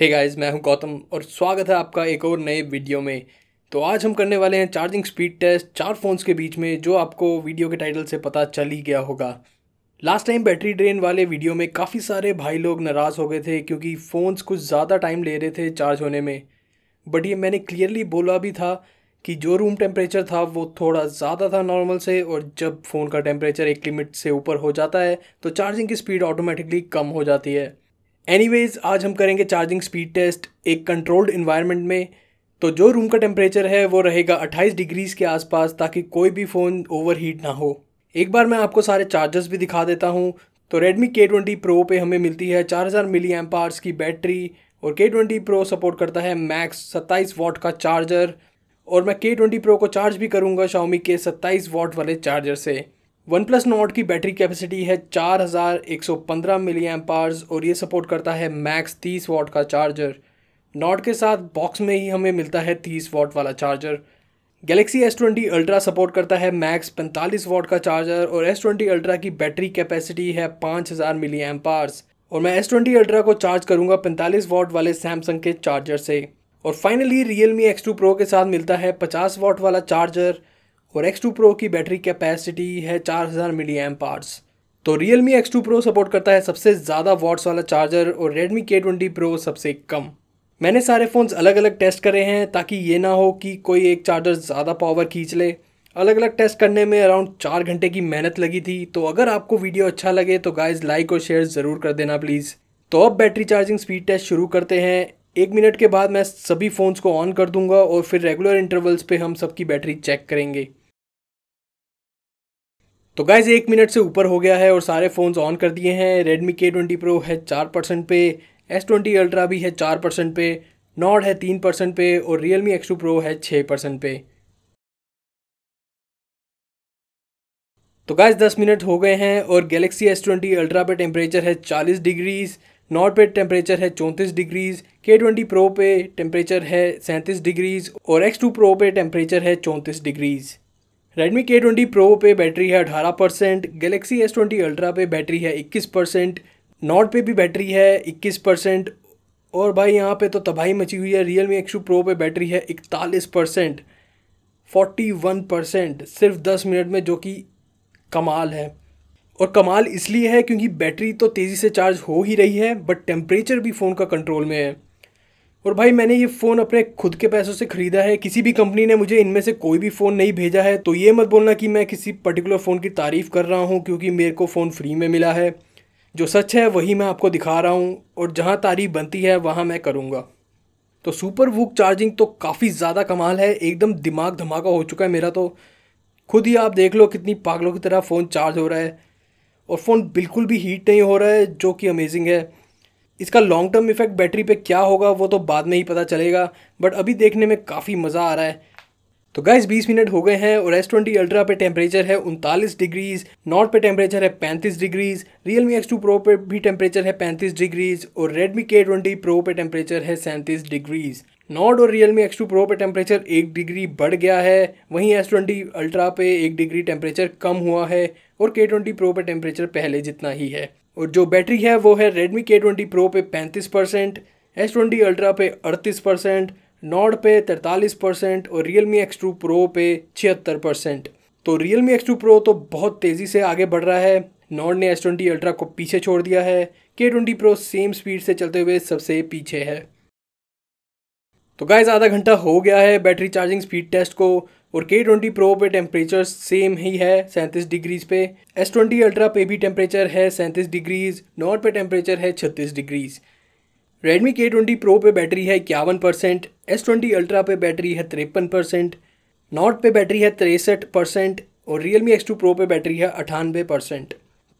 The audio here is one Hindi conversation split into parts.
हे hey गाइस मैं हूं गौतम और स्वागत है आपका एक और नए वीडियो में तो आज हम करने वाले हैं चार्जिंग स्पीड टेस्ट चार फ़ोन्स के बीच में जो आपको वीडियो के टाइटल से पता चल ही गया होगा लास्ट टाइम बैटरी ड्रेन वाले वीडियो में काफ़ी सारे भाई लोग नाराज़ हो गए थे क्योंकि फ़ोन्स कुछ ज़्यादा टाइम ले रहे थे चार्ज होने में बट ये मैंने क्लियरली बोला भी था कि जो रूम टेम्परेचर था वो थोड़ा ज़्यादा था नॉर्मल से और जब फ़ोन का टेम्परेचर एक लिमिट से ऊपर हो जाता है तो चार्जिंग की स्पीड ऑटोमेटिकली कम हो जाती है एनीवेज आज हम करेंगे चार्जिंग स्पीड टेस्ट एक कंट्रोल्ड इन्वायरमेंट में तो जो रूम का टेम्परेचर है वो रहेगा 28 डिग्रीज के आसपास ताकि कोई भी फ़ोन ओवर हीट ना हो एक बार मैं आपको सारे चार्जर्स भी दिखा देता हूँ तो Redmi K20 Pro पे हमें मिलती है 4000 हज़ार मिली एम की बैटरी और K20 Pro सपोर्ट करता है मैक्स 27 वॉट का चार्जर और मैं K20 Pro को चार्ज भी करूँगा शाओमी के 27 वॉट वाले चार्जर से वन प्लस नोट की बैटरी कैपेसिटी है 4115 मिली पार्स और ये सपोर्ट करता है मैक्स 30 वॉट का चार्जर नोट के साथ बॉक्स में ही हमें मिलता है 30 वॉट वाला charger Galaxy S twenty Ultra support करता है मैक्स 45 वॉट का चार्जर और एस ट्वेंटी अल्ट्रा की बैटरी कैपेसिटी है 5000 मिली पार्स और मैं एस ट्वेंटी अल्ट्रा को चार्ज करूँगा पैंतालीस वॉट वाले सैमसंग के चार्जर से और finally Realme X two Pro के साथ मिलता है पचास वॉट वाला चार्जर और X2 Pro की बैटरी कैपेसिटी है 4000 हज़ार मिली एम पार्ट्स तो Realme X2 Pro सपोर्ट करता है सबसे ज़्यादा वॉट्स वाला चार्जर और Redmi K20 Pro सबसे कम मैंने सारे फ़ोन्स अलग अलग टेस्ट करे हैं ताकि ये ना हो कि कोई एक चार्जर ज़्यादा पावर खींच ले अलग अलग टेस्ट करने में अराउंड चार घंटे की मेहनत लगी थी तो अगर आपको वीडियो अच्छा लगे तो गाइज लाइक और शेयर ज़रूर कर देना प्लीज़ तो अब बैटरी चार्जिंग स्पीड टेस्ट शुरू करते हैं एक मिनट के बाद मैं सभी फ़ोन्स को ऑन कर दूंगा और फिर रेगुलर इंटरवल्स पे हम सबकी बैटरी चेक करेंगे तो गाइज़ एक मिनट से ऊपर हो गया है और सारे फ़ोन्स ऑन कर दिए हैं रेडमी के ट्वेंटी प्रो है चार परसेंट पे एस ट्वेंटी अल्ट्रा भी है चार परसेंट पे नॉड है तीन परसेंट पे और Realme X two Pro है छः परसेंट पे तो गाइज दस मिनट हो गए हैं और गैलेक्सी एस ट्वेंटी अल्ट्रा पे टेम्परेचर है चालीस डिग्रीज़ नॉट पे टेम्परेचर है चौंतीस डिग्रीज़ के ट्वेंटी प्रो पे टेम्परेचर है सैंतीस डिग्रीज़ और एक्स टू प्रो पे टेम्परेचर है चौंतीस degrees Redmi K twenty pro पे बैटरी है अठारह percent Galaxy S twenty ultra पे बैटरी है इक्कीस परसेंट नॉट पे भी बैटरी है इक्कीस परसेंट और भाई यहाँ पे तो तबाही मची हुई है रियल मी एक्सू प्रो पे बैटरी है इकतालीस परसेंट फोर्टी वन परसेंट सिर्फ दस मिनट में जो कि कमाल है और कमाल इसलिए है क्योंकि बैटरी तो तेज़ी से चार्ज हो ही रही है बट टेम्परेचर भी फ़ोन का कंट्रोल में है और भाई मैंने ये फ़ोन अपने खुद के पैसों से ख़रीदा है किसी भी कंपनी ने मुझे इनमें से कोई भी फ़ोन नहीं भेजा है तो ये मत बोलना कि मैं किसी पर्टिकुलर फ़ोन की तारीफ़ कर रहा हूँ क्योंकि मेरे को फ़ोन फ्री में मिला है जो सच है वही मैं आपको दिखा रहा हूँ और जहाँ तारीफ़ बनती है वहाँ मैं करूँगा तो सुपर वूक चार्जिंग तो काफ़ी ज़्यादा कमाल है एकदम दिमाग धमाका हो चुका है मेरा तो खुद ही आप देख लो कितनी पागलों की तरह फ़ोन चार्ज हो रहा है और फ़ोन बिल्कुल भी हीट नहीं हो रहा है जो कि अमेजिंग है इसका लॉन्ग टर्म इफ़ेक्ट बैटरी पे क्या होगा वो तो बाद में ही पता चलेगा बट अभी देखने में काफ़ी मज़ा आ रहा है तो गैस 20 मिनट हो गए हैं और S20 ट्वेंटी अल्ट्रा पे टेम्परेचर है उनतालीस डिग्रीज नॉट पे टेम्परेचर है 35 डिग्रीज Realme X2 Pro पे भी टेम्परेचर है 35 डिग्रीज और Redmi K20 Pro पे टेम्परेचर है सैंतीस डिग्रीज नॉट और Realme X2 Pro पे टेम्परेचर एक डिग्री बढ़ गया है वहीं S20 अल्ट्रा पे एक डिग्री टेम्परेचर कम हुआ है और K20 Pro पे टेम्परेचर पहले जितना ही है और जो बैटरी है वो है रेडमी के ट्वेंटी प्रो पे पैंतीस परसेंट एस ट्वेंटी अल्ट्रा पे अड़तीस परसेंट नॉड पे तैंतालीस परसेंट और Realme X two pro पे छिहत्तर परसेंट तो Realme X two Pro तो बहुत तेज़ी से आगे बढ़ रहा है नॉड ने एस ट्वेंटी अल्ट्रा को पीछे छोड़ दिया है के ट्वेंटी प्रो सेम स्पीड से चलते हुए सबसे पीछे है तो गाइज आधा घंटा हो गया है बैटरी चार्जिंग स्पीड टेस्ट को और के ट्वेंटी प्रो पे टेम्परेचर सेम ही है सैंतीस डिग्रीज पे एस ट्वेंटी अल्ट्रा पे भी टेम्परेचर है सैंतीस डिग्रीज नॉट पे टेम्परेचर है छत्तीस degrees Redmi K twenty pro पे बैटरी है इक्यावन परसेंट एस ट्वेंटी अल्ट्रा पे बैटरी है तिरपन परसेंट नॉट पे बैटरी है तिरसठ परसेंट और रियलमी एक्स टू प्रो पे बैटरी है अठानवे परसेंट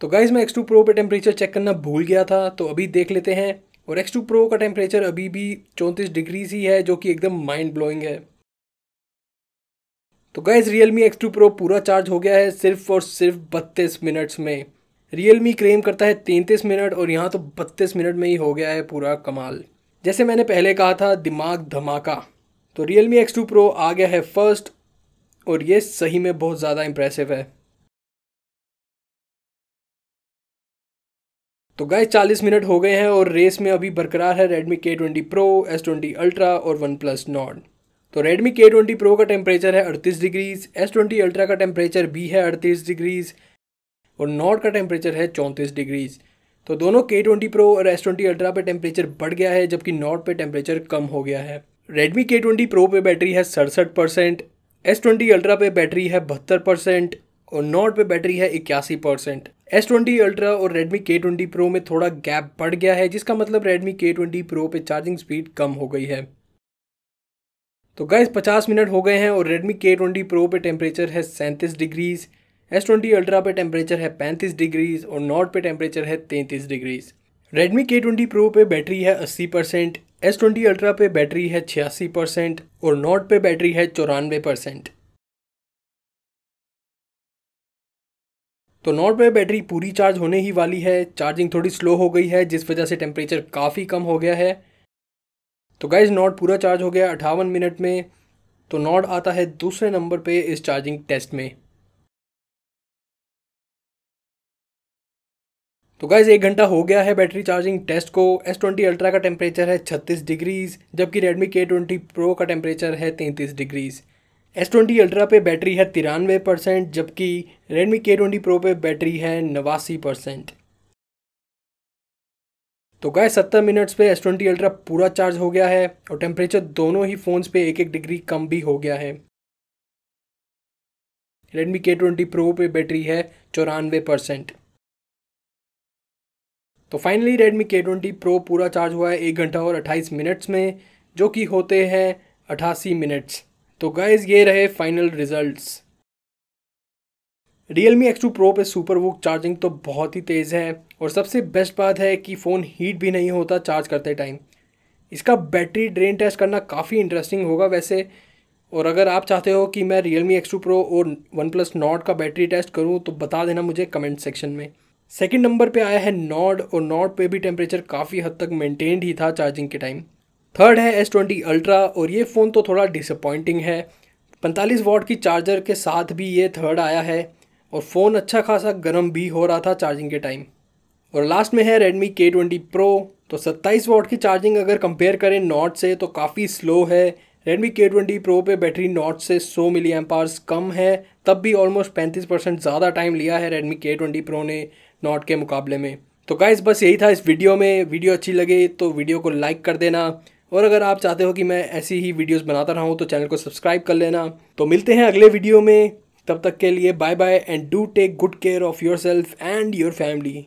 तो गाइज मैं एक्स टू प्रो पे टेम्परेचर चेक करना भूल गया था तो अभी देख लेते हैं और एक्स टू प्रो का टेम्परेचर अभी भी चौंतीस डिग्रीज ही है जो कि एकदम माइंड ब्लोइंग है तो guys Realme X two Pro पूरा चार्ज हो गया है सिर्फ और सिर्फ बत्तीस मिनट्स में रियल मी क्लेम करता है तैंतीस मिनट और यहाँ तो बत्तीस मिनट में ही हो गया है पूरा कमाल जैसे मैंने पहले कहा था दिमाग धमाका तो Realme X two pro आ गया है फर्स्ट और ये सही में बहुत ज़्यादा इम्प्रेसिव है तो गए 40 मिनट हो गए हैं और रेस में अभी बरकरार है Redmi K20 Pro, S20 Ultra और OnePlus Nord तो Redmi K20 Pro का टेम्परेचर है अड़तीस डिग्रीज S20 Ultra का टेम्परेचर भी है अड़तीस डिग्रीज और Nord का टेम्परेचर है चौंतीस डिग्रीज तो दोनों K20 Pro और S20 Ultra पे टेम्परेचर बढ़ गया है जबकि Nord पे टेम्परेचर कम हो गया है Redmi K20 Pro पे बैटरी है सड़सठ परसेंट एस ट्वेंटी अल्ट्रा पे बैटरी है बहत्तर परसेंट और Nord पे बैटरी है इक्यासी परसेंट एस ट्वेंटी अल्ट्रा और रेडमी के ट्वेंटी प्रो में थोड़ा गैप बढ़ गया है जिसका मतलब रेडमी के ट्वेंटी प्रो पे चार्जिंग स्पीड कम हो गई है तो गैस पचास मिनट हो गए हैं और रेडमी के ट्वेंटी प्रो पे टेम्परेचर है सैंतीस डिग्रीज़ एस ट्वेंटी अल्ट्रा पे टेम्परेचर है पैंतीस डिग्रीज़ और नॉर्ट पे टेम्परेचर है तैंतीस degrees Redmi K twenty pro पे बैटरी है अस्सी परसेंट एस ट्वेंटी अल्ट्रा पे बैटरी है छियासी परसेंट और नॉर्ट पे बैटरी है चौरानवे परसेंट तो नॉर्ट पे बैटरी पूरी चार्ज होने ही वाली है चार्जिंग थोड़ी स्लो हो गई है जिस वजह से टेम्परेचर काफ़ी कम हो गया है तो गाइज़ नॉट पूरा चार्ज हो गया अठावन मिनट में तो नॉट आता है दूसरे नंबर पे इस चार्जिंग टेस्ट में तो गाइज़ एक घंटा हो गया है बैटरी चार्जिंग टेस्ट को एस ट्वेंटी अल्ट्रा का टेम्परेचर है छत्तीस डिग्रीज जबकि रेडमी के ट्वेंटी प्रो का टेम्परेचर है तैंतीस डिग्रीज एस ट्वेंटी अल्ट्रा पे बैटरी है तिरानवे परसेंट जबकि रेडमी के ट्वेंटी प्रो पे बैटरी है नवासी परसेंट तो गाय सत्तर मिनट्स पे एस ट्वेंटी अल्ट्रा पूरा चार्ज हो गया है और टेम्परेचर दोनों ही फ़ोन्स पे एक एक डिग्री कम भी हो गया है रेडमी के ट्वेंटी प्रो पे बैटरी है चौरानवे परसेंट तो finally Redmi K twenty pro पूरा चार्ज हुआ है एक घंटा और अट्ठाईस मिनट्स में जो कि होते हैं अट्ठासी मिनट्स तो गाइज ये रहे final results Realme X two pro पे सुपर वो चार्जिंग तो बहुत ही तेज़ है और सबसे बेस्ट बात है कि फ़ोन हीट भी नहीं होता चार्ज करते टाइम इसका बैटरी ड्रेन टेस्ट करना काफ़ी इंटरेस्टिंग होगा वैसे और अगर आप चाहते हो कि मैं Realme X two pro और वन प्लस नॉट का बैटरी टेस्ट करूँ तो बता देना मुझे कमेंट सेक्शन में सेकेंड नंबर पे आया है नॉड और नॉड पे भी टेम्परेचर काफ़ी हद तक मेंटेन्ड ही था चार्जिंग के टाइम थर्ड है एस ट्वेंटी अल्ट्रा और ये फ़ोन तो थोड़ा डिसअपॉइंटिंग है पैंतालीस वॉट की चार्जर के साथ भी ये थर्ड आया है और फ़ोन अच्छा खासा गर्म भी हो रहा था चार्जिंग के टाइम और लास्ट में है Redmi K20 Pro तो सत्ताईस वॉट की चार्जिंग अगर कंपेयर करें नॉट से तो काफ़ी स्लो है Redmi K20 Pro पे बैटरी नॉट से 100 मिली एम कम है तब भी ऑलमोस्ट पैंतीस परसेंट ज़्यादा टाइम लिया है Redmi K20 Pro ने नॉट के मुकाबले में तो गाइज बस यही था इस वीडियो में वीडियो अच्छी लगे तो वीडियो को लाइक कर देना और अगर आप चाहते हो कि मैं ऐसी ही वीडियोस बनाता रहूँ तो चैनल को सब्सक्राइब कर लेना तो मिलते हैं अगले वीडियो में तब तक के लिए bye bye and do take good care of yourself and your family